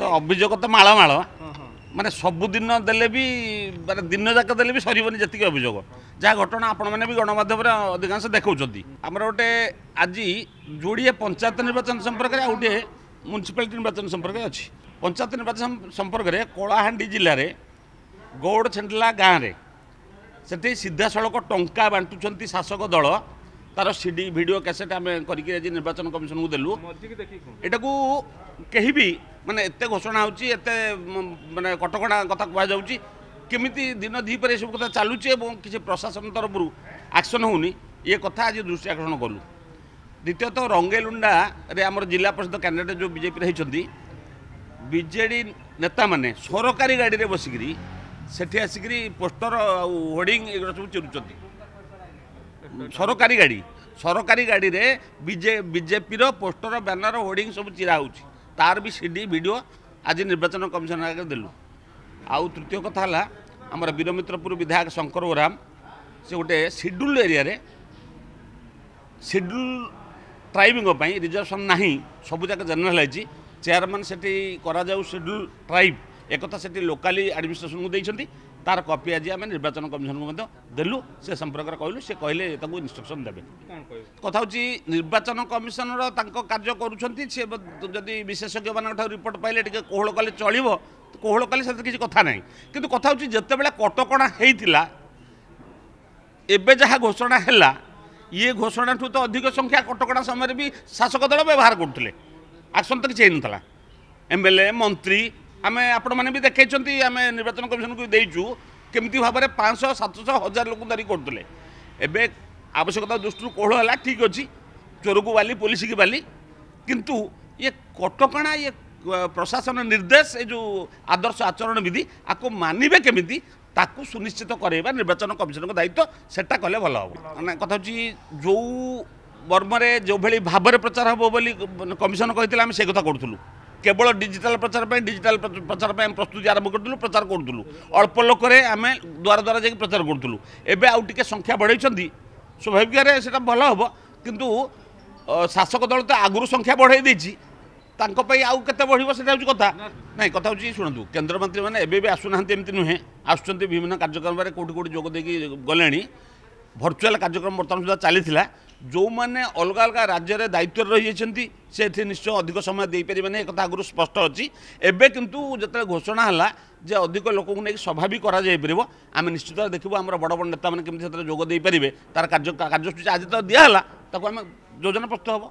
ତ ଅଭିଯୋଗ ତ ମାଳମାଳ ମାନେ ସବୁଦିନ ଦେଲେ ବି ମାନେ ଦିନ ଯାକ ଦେଲେ ବି ସରିବନି ଯେତିକି ଅଭିଯୋଗ ଯାହା ଘଟଣା ଆପଣମାନେ ବି ଗଣମାଧ୍ୟମରେ ଅଧିକାଂଶ ଦେଖାଉଛନ୍ତି ଆମର ଗୋଟେ ଆଜି ଯୋଡ଼ିଏ ପଞ୍ଚାୟତ ନିର୍ବାଚନ ସମ୍ପର୍କରେ ଆଉ ଗୋଟିଏ ମ୍ୟୁନିସିପାଲିଟି ନିର୍ବାଚନ ସମ୍ପର୍କରେ ଅଛି ପଞ୍ଚାୟତ ନିର୍ବାଚନ ସମ୍ପର୍କରେ କଳାହାଣ୍ଡି ଜିଲ୍ଲାରେ ଛେଣ୍ଡିଲା ଗାଁରେ ସେଠି ସିଧାସଳଖ ଟଙ୍କା ବାଣ୍ଟୁଛନ୍ତି ଶାସକ ଦଳ ତାର ସିଡ଼ି ଭିଡ଼ିଓ କ୍ୟାସେଟ୍ ଆମେ କରିକି ଆଜି ନିର୍ବାଚନ କମିଶନକୁ ଦେଲୁ ଏଇଟାକୁ କେହି ବି ମାନେ ଏତେ ଘୋଷଣା ହେଉଛି ଏତେ ମାନେ କଟକଣା କଥା କୁହାଯାଉଛି କେମିତି ଦିନ ଦ୍ୱିପରେ ଏସବୁ କଥା ଚାଲୁଛି ଏବଂ କିଛି ପ୍ରଶାସନ ତରଫରୁ ଆକ୍ସନ୍ ହେଉନି ଇଏ କଥା ଆଜି ଦୃଷ୍ଟି ଆକର୍ଷଣ କଲୁ ଦ୍ୱିତୀୟତଃ ରଙ୍ଗେଲୁଣ୍ଡାରେ ଆମର ଜିଲ୍ଲା ପରିଷଦ କ୍ୟାଣ୍ଡିଡେଟ୍ ଯେଉଁ ବିଜେପିରେ ହେଇଛନ୍ତି ବିଜେଡ଼ି ନେତାମାନେ ସରକାରୀ ଗାଡ଼ିରେ ବସିକିରି ସେଠି ଆସିକିରି ପୋଷ୍ଟର ଆଉ ହୋର୍ଡ଼ିଂ ଏଗୁଡ଼ା ସବୁ ଚିରୁଛନ୍ତି ସରକାରୀ ଗାଡ଼ି ସରକାରୀ ଗାଡ଼ିରେ ବିଜେ ବିଜେପିର ପୋଷ୍ଟର ବ୍ୟାନର ହୋର୍ଡ଼ିଂ ସବୁ ଚିରା ହେଉଛି ତାର B C D B D ଓ ଆଜି ନିର୍ବାଚନ କମିଶନ ଆଗରେ ଦେଲୁ ଆଉ ତୃତୀୟ କଥା ହେଲା ଆମର ବୀରମିତ୍ରପୁର ବିଧାୟକ ଶଙ୍କର ଓରାମ ସେ ଗୋଟେ ସିଡ୍ୟୁଲ୍ ଏରିଆରେ ସିଡ୍ୟୁଲ୍ ଟ୍ରାଇବ୍ଙ୍କ ପାଇଁ ରିଜର୍ଭେସନ୍ ନାହିଁ ସବୁଯାକ ଜେନେରାଲ୍ ହେଇଛି ଚେୟାରମ୍ୟାନ୍ ସେଠି କରାଯାଉ ସିଡ୍ୟୁଲ୍ ଟ୍ରାଇବ୍ ଏକଥା ସେଠି ଲୋକାଲି ଆଡ଼ମିନିଷ୍ଟ୍ରେସନକୁ ଦେଇଛନ୍ତି তার কপি আজ আমি নির্বাচন কমিশন দেলু সে সম্পর্কে কহিলু সে কহিলে তাকে ইনস্ট্রকশন দেবে কথা হচ্ছে নির্বাচন কমিশনর তাঙ্ক কার্য করছেন সে যদি বিশেষজ্ঞ মানুষ রিপোর্ট পাইলে টিকি কোহল কলে চলব কোহল কলে সেটা কিছু কথা নাই কিন্তু কথা হচ্ছে যেতবে কটকা হয়েছিল এবে যা ঘোষণা হল ইয়ে ঘোষণা ঠু তো অধিক সংখ্যা কটকা সময় বি শাসক দল ব্যবহার করুলে আসন্ত কিছু হয়ে নাই এমএলএ মন্ত্রী ଆମେ ଆପଣମାନେ ବି ଦେଖାଇଛନ୍ତି ଆମେ ନିର୍ବାଚନ କମିଶନକୁ ଦେଇଛୁ କେମିତି ଭାବରେ ପାଞ୍ଚଶହ ସାତଶହ ହଜାର ଲୋକଙ୍କୁ ଧରି କରୁଥିଲେ ଏବେ ଆବଶ୍ୟକତା ଦୃଷ୍ଟିରୁ କୋହଳ ହେଲା ଠିକ୍ ଅଛି ଚୋରକୁ ବାଲି ପୋଲିସକି ବାଲି କିନ୍ତୁ ଇଏ କଟକଣା ଇଏ ପ୍ରଶାସନ ନିର୍ଦ୍ଦେଶ ଏ ଯେଉଁ ଆଦର୍ଶ ଆଚରଣ ବିଧି ଆକୁ ମାନିବେ କେମିତି ତାକୁ ସୁନିଶ୍ଚିତ କରାଇବା ନିର୍ବାଚନ କମିଶନଙ୍କ ଦାୟିତ୍ୱ ସେଟା କଲେ ଭଲ ହେବ ମାନେ କଥା ହେଉଛି ଯେଉଁ ମର୍ମରେ ଯେଉଁଭଳି ଭାବରେ ପ୍ରଚାର ହେବ ବୋଲି କମିଶନ କହିଥିଲେ ଆମେ ସେ କଥା କରୁଥିଲୁ কেবল ডিজিটাল প্রচার পাই ডিজিটাল প্রচার পাই আমি প্রস্তুতি আরম্ভ করুলু প্রচার করুলু অল্প লোকরে আমি দ্বার দ্বার যাই প্রচার করুলু এবে আউ টিকে সংখ্যা বড়াইছেন স্বাভাবিকরে সেটা ভালো হব কিন্তু শাসক দল তো আগুর সংখ্যা বড়াই দিয়েছি তাঁক আউ কেতে বড় সেটা হচ্ছে কথা না কথা হচ্ছে শুণতু কেন্দ্রমন্ত্রী মানে এবে বি আসুনা এমতি নুহে আসুচার বিভিন্ন কার্যক্রমে কোটি কোটি যোগ দিয়ে গলে ভর্চুয়াল কার্যক্রম বর্তমান সুদ্ধা চাল ଯେଉଁମାନେ ଅଲଗା ଅଲଗା ରାଜ୍ୟରେ ଦାୟିତ୍ୱରେ ରହିଯାଇଛନ୍ତି ସେ ଏଠି ନିଶ୍ଚୟ ଅଧିକ ସମୟ ଦେଇପାରିବେନି ଏକଥା ଆଗରୁ ସ୍ପଷ୍ଟ ଅଛି ଏବେ କିନ୍ତୁ ଯେତେବେଳେ ଘୋଷଣା ହେଲା ଯେ ଅଧିକ ଲୋକଙ୍କୁ ନେଇକି ସଭା ବି କରାଯାଇପାରିବ ଆମେ ନିଶ୍ଚିତ ଦେଖିବୁ ଆମର ବଡ଼ ବଡ଼ ନେତାମାନେ କେମିତି ସେଥିରେ ଯୋଗ ଦେଇପାରିବେ ତାର କାର୍ଯ୍ୟ କାର୍ଯ୍ୟସୂଚୀ ଆଜି ତ ଦିଆହେଲା ତାକୁ ଆମେ ଯୋଜନା ପ୍ରସ୍ତୁତ ହେବ